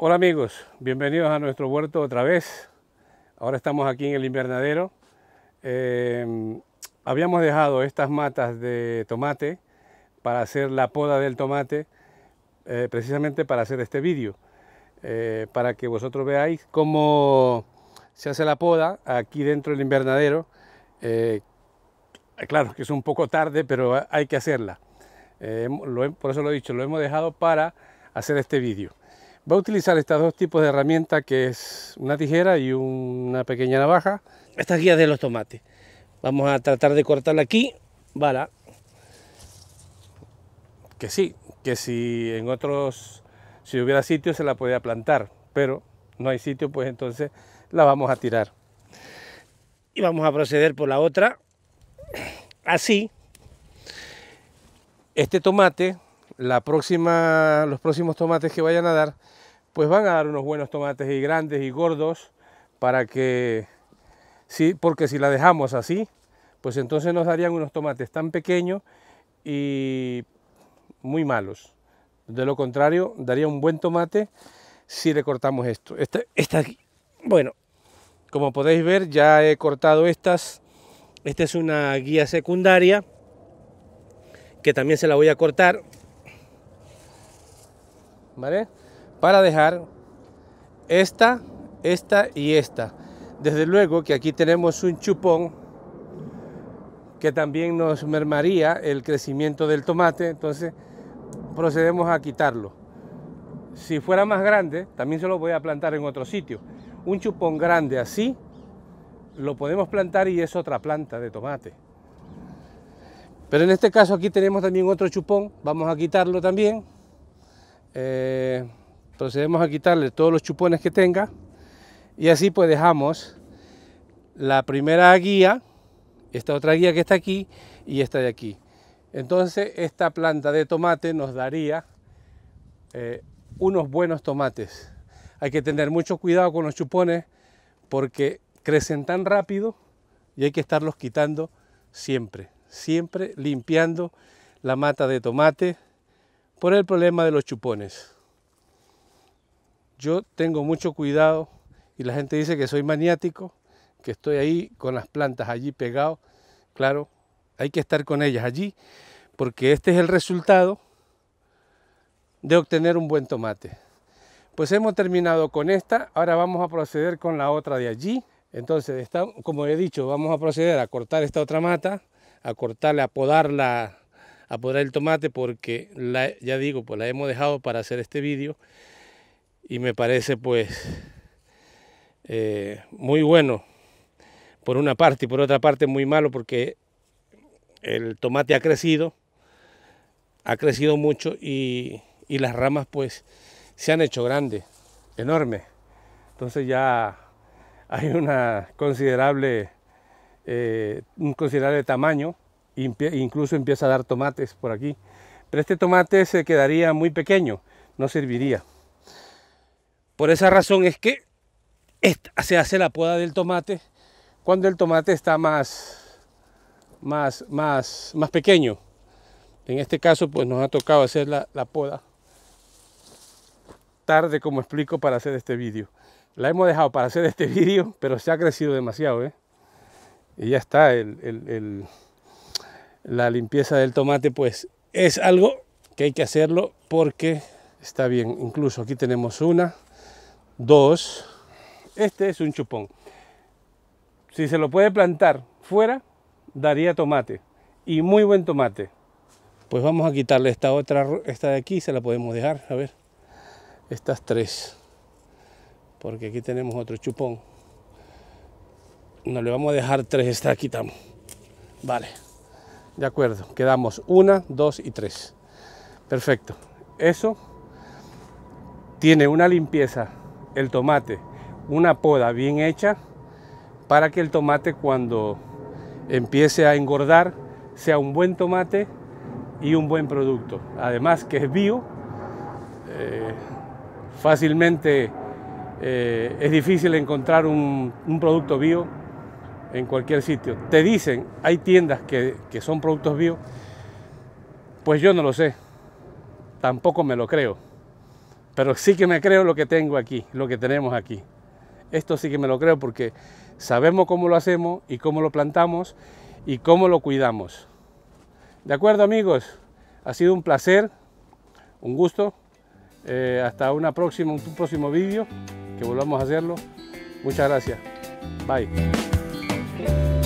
Hola amigos, bienvenidos a nuestro huerto otra vez. Ahora estamos aquí en el invernadero. Em, habíamos dejado estas matas de tomate para hacer la poda del tomate, eh, precisamente para hacer este vídeo, eh, para que vosotros veáis cómo se hace la poda aquí dentro del invernadero. Eh, claro que es un poco tarde, pero hay que hacerla. por eso lo he dicho, lo hemos dejado para hacer este vídeo. Va a utilizar estos dos tipos de herramientas, que es una tijera y una pequeña navaja. Estas guías de los tomates. Vamos a tratar de cortarla aquí, Vale. Que sí, que si en otros, si hubiera sitio se la podía plantar, pero no hay sitio, pues entonces la vamos a tirar. Y vamos a proceder por la otra. Así, este tomate, la próxima, los próximos tomates que vayan a dar, pues van a dar unos buenos tomates y grandes y gordos para que, sí, porque si la dejamos así, pues entonces nos darían unos tomates tan pequeños y muy malos. De lo contrario, daría un buen tomate si le cortamos esto. Esta, este Bueno, como podéis ver, ya he cortado estas. Esta es una guía secundaria que también se la voy a cortar. ¿Vale? para dejar esta, esta y esta. Desde luego que aquí tenemos un chupón que también nos mermaría el crecimiento del tomate, entonces procedemos a quitarlo. Si fuera más grande, también se lo voy a plantar en otro sitio. Un chupón grande así, lo podemos plantar y es otra planta de tomate. Pero en este caso aquí tenemos también otro chupón, vamos a quitarlo también. Eh, procedemos a quitarle todos los chupones que tenga y así pues dejamos la primera guía, esta otra guía que está aquí y esta de aquí. Entonces esta planta de tomate nos daría eh, unos buenos tomates. Hay que tener mucho cuidado con los chupones porque crecen tan rápido y hay que estarlos quitando siempre, siempre limpiando la mata de tomate por el problema de los chupones. Yo tengo mucho cuidado y la gente dice que soy maniático, que estoy ahí con las plantas allí pegado. Claro, hay que estar con ellas allí porque este es el resultado de obtener un buen tomate. Pues hemos terminado con esta, ahora vamos a proceder con la otra de allí. Entonces, como he dicho, vamos a proceder a cortar esta otra mata, a cortarla, a podarla, a podar el tomate porque ya digo, pues la hemos dejado para hacer este vídeo y me parece pues eh, muy bueno por una parte y por otra parte muy malo porque el tomate ha crecido, ha crecido mucho y, las ramas pues se han hecho grandes, enormes. Entonces ya hay una considerable, eh, un considerable tamaño, incluso empieza a dar tomates por aquí. Pero este tomate se quedaría muy pequeño, no serviría. Por esa razón es que se hace la poda del tomate cuando el tomate está más, más, más, más pequeño. En este caso, pues nos ha tocado hacer la, poda tarde, como explico, para hacer este vídeo. La hemos dejado para hacer este vídeo, pero se ha crecido demasiado. ¿eh? Y ya está, el, la limpieza del tomate, pues es algo que hay que hacerlo porque está bien. Incluso aquí tenemos una, Dos, este es un chupón. Si se lo puede plantar fuera, daría tomate. Y muy buen tomate. Pues vamos a quitarle esta otra, esta de aquí, se la podemos dejar. A ver, estas tres. Porque aquí tenemos otro chupón. No le vamos a dejar tres, esta quitamos. Vale, de acuerdo. Quedamos una, dos y tres. Perfecto. Eso tiene una limpieza el tomate una poda bien hecha para que el tomate cuando empiece a engordar sea un buen tomate y un buen producto. Además que es bio, eh, fácilmente eh, es difícil encontrar un, producto bio en cualquier sitio. Te dicen, hay tiendas que, que son productos bio, pues yo no lo sé, tampoco me lo creo. Pero sí que me creo lo que tengo aquí, lo que tenemos aquí. Esto sí que me lo creo porque sabemos cómo lo hacemos y cómo lo plantamos y cómo lo cuidamos. De acuerdo amigos, ha sido un placer, un gusto. Eh, hasta una próxima, un próximo vídeo, que volvamos a hacerlo. Muchas gracias. Bye.